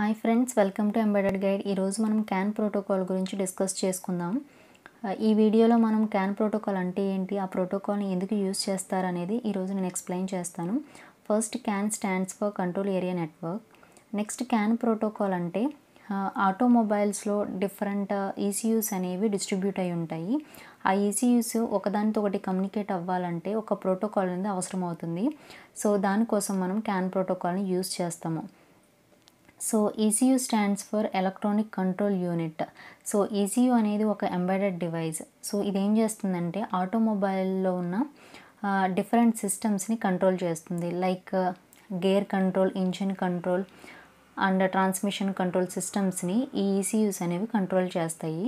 hi friends welcome to embedded guide ఈరోజు మనం can protocol గురించి డిస్కస్ చేసుకుందాం ఈ వీడియోలో మనం క్యాన్ ప్రోటోకాల్ అంటే ఏంటి ఆ ప్రోటోకాల్ని ఎందుకు యూజ్ చేస్తారనేది ఈరోజు నేను ఎక్స్ప్లెయిన్ చేస్తాను first CAN stands for control area network next CAN protocol అంటే ఆటోమొబైల్స్లో డిఫరెంట్ ఈసీయూస్ అనేవి డిస్ట్రిబ్యూట్ అయి ఉంటాయి ఆ ఈసీయూస్ e ఒకదానితో ఒకటి కమ్యూనికేట్ అవ్వాలంటే ఒక ప్రోటోకాల్ అనేది అవసరం అవుతుంది సో దానికోసం మనం క్యాన్ ప్రోటోకాల్ని యూజ్ చేస్తాము so ECU stands for electronic control unit so ECU e అనేది ఒక ఎంబెడెడ్ డివైస్ సో ఇది ఏం చేస్తుందంటే ఆటోమొబైల్లో ఉన్న డిఫరెంట్ సిస్టమ్స్ని కంట్రోల్ చేస్తుంది like gear control engine control and transmission control సిస్టమ్స్ని ఈ ఈసీయూస్ e అనేవి కంట్రోల్ చేస్తాయి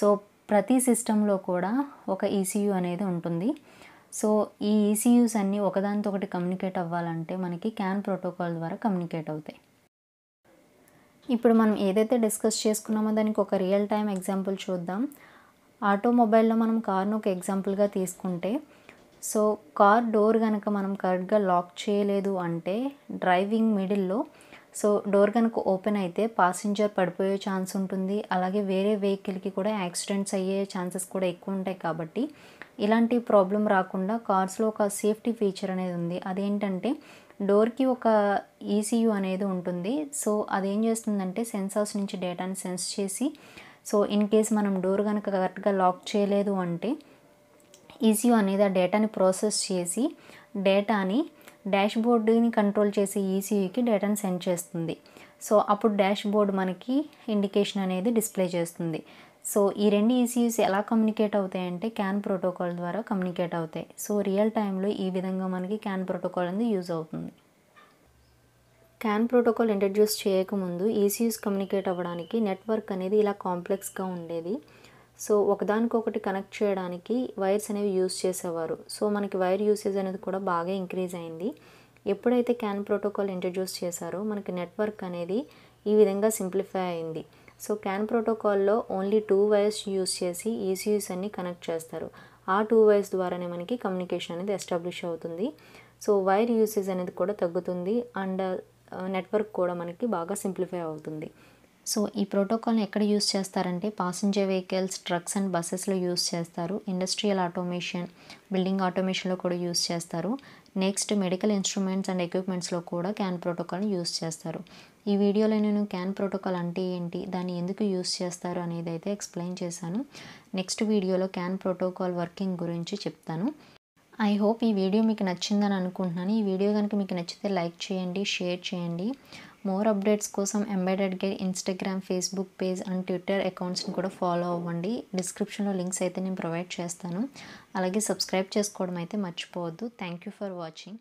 సో ప్రతి సిస్టంలో కూడా ఒక ఈసీయూ e అనేది ఉంటుంది సో ఈ ఈసీయూస్ అన్నీ ఒకదానితో ఒకటి కమ్యూనికేట్ అవ్వాలంటే మనకి క్యాన్ ప్రోటోకాల్ ద్వారా కమ్యూనికేట్ అవుతాయి ఇప్పుడు మనం ఏదైతే డిస్కస్ చేసుకున్నామో దానికి ఒక రియల్ టైం ఎగ్జాంపుల్ చూద్దాం ఆటోమొబైల్లో మనం కార్ను ఒక ఎగ్జాంపుల్గా తీసుకుంటే సో కార్ డోర్ కనుక మనం కరెక్ట్గా లాక్ చేయలేదు అంటే డ్రైవింగ్ మిడిల్లో సో డోర్ కనుక ఓపెన్ అయితే పాసింజర్ పడిపోయే ఛాన్స్ ఉంటుంది అలాగే వేరే వెహికల్కి కూడా యాక్సిడెంట్స్ అయ్యే ఛాన్సెస్ కూడా ఎక్కువ ఉంటాయి కాబట్టి ఇలాంటి ప్రాబ్లం రాకుండా కార్స్లో ఒక సేఫ్టీ ఫీచర్ అనేది ఉంది అదేంటంటే డోర్కి ఒక ఈసీయూ అనేది ఉంటుంది సో అదేం చేస్తుందంటే సెన్సార్స్ నుంచి డేటాని సెన్స్ చేసి సో ఇన్ కేస్ మనం డోర్ కనుక కరెక్ట్గా లాక్ చేయలేదు అంటే ఈసీయూ అనేది ఆ డేటాని ప్రాసెస్ చేసి డేటాని డాష్ బోర్డుని కంట్రోల్ చేసే ఈసీయూకి డేటాను సెండ్ చేస్తుంది సో అప్పుడు డాష్ బోర్డ్ మనకి ఇండికేషన్ అనేది డిస్ప్లే చేస్తుంది సో ఈ రెండు ఈసీయూస్ ఎలా కమ్యూనికేట్ అవుతాయి అంటే క్యాన్ ప్రోటోకాల్ ద్వారా కమ్యూనికేట్ అవుతాయి సో రియల్ టైంలో ఈ విధంగా మనకి క్యాన్ ప్రోటోకాల్ అనేది యూజ్ అవుతుంది క్యాన్ ప్రోటోకాల్ ఇంట్రడ్యూస్ చేయకముందు ఈసీయూస్ కమ్యూనికేట్ అవ్వడానికి నెట్వర్క్ అనేది ఇలా కాంప్లెక్స్గా ఉండేది సో ఒకదానికొకటి కనెక్ట్ చేయడానికి వైర్స్ అనేవి యూస్ చేసేవారు సో మనకి వైర్ యూసేజ్ అనేది కూడా బాగా ఇంక్రీజ్ అయింది ఎప్పుడైతే క్యాన్ ప్రోటోకాల్ ఇంట్రడ్యూస్ చేశారో మనకి నెట్వర్క్ అనేది ఈ విధంగా సింప్లిఫై అయింది సో క్యాన్ ప్రోటోకాల్లో ఓన్లీ టూ వైర్స్ యూస్ చేసి ఈసీయూస్ e అన్ని కనెక్ట్ చేస్తారు ఆ టూ వైర్స్ ద్వారానే మనకి కమ్యూనికేషన్ అనేది ఎస్టాబ్లిష్ అవుతుంది సో వైర్ యూసేజ్ అనేది కూడా తగ్గుతుంది అండ్ నెట్వర్క్ uh, కూడా మనకి బాగా సింప్లిఫై అవుతుంది సో ఈ ప్రోటోకాల్ని ఎక్కడ యూస్ చేస్తారంటే పాసింజర్ వెహికల్స్ ట్రక్స్ అండ్ బస్సెస్లో యూస్ చేస్తారు ఇండస్ట్రియల్ ఆటోమేషన్ బిల్డింగ్ ఆటోమేషన్లో కూడా యూస్ చేస్తారు నెక్స్ట్ మెడికల్ ఇన్స్ట్రుమెంట్స్ అండ్ ఎక్విప్మెంట్స్లో కూడా క్యాన్ ప్రోటోకాల్ని యూస్ చేస్తారు ఈ వీడియోలో నేను క్యాన్ ప్రోటోకాల్ అంటే ఏంటి దాన్ని ఎందుకు యూస్ చేస్తారు అనేది అయితే ఎక్స్ప్లెయిన్ చేశాను నెక్స్ట్ వీడియోలో క్యాన్ ప్రోటోకాల్ వర్కింగ్ గురించి చెప్తాను ఐ హోప్ ఈ వీడియో మీకు నచ్చిందని అనుకుంటున్నాను ఈ వీడియో కనుక మీకు నచ్చితే లైక్ చేయండి షేర్ చేయండి మోర్ అప్డేట్స్ కోసం embedded guide Instagram Facebook page and Twitter అకౌంట్స్ని కూడా ఫాలో అవ్వండి డిస్క్రిప్షన్లో లింక్స్ అయితే నేను ప్రొవైడ్ చేస్తాను అలాగే సబ్స్క్రైబ్ చేసుకోవడం అయితే మర్చిపోవద్దు థ్యాంక్ యూ ఫర్ వాచింగ్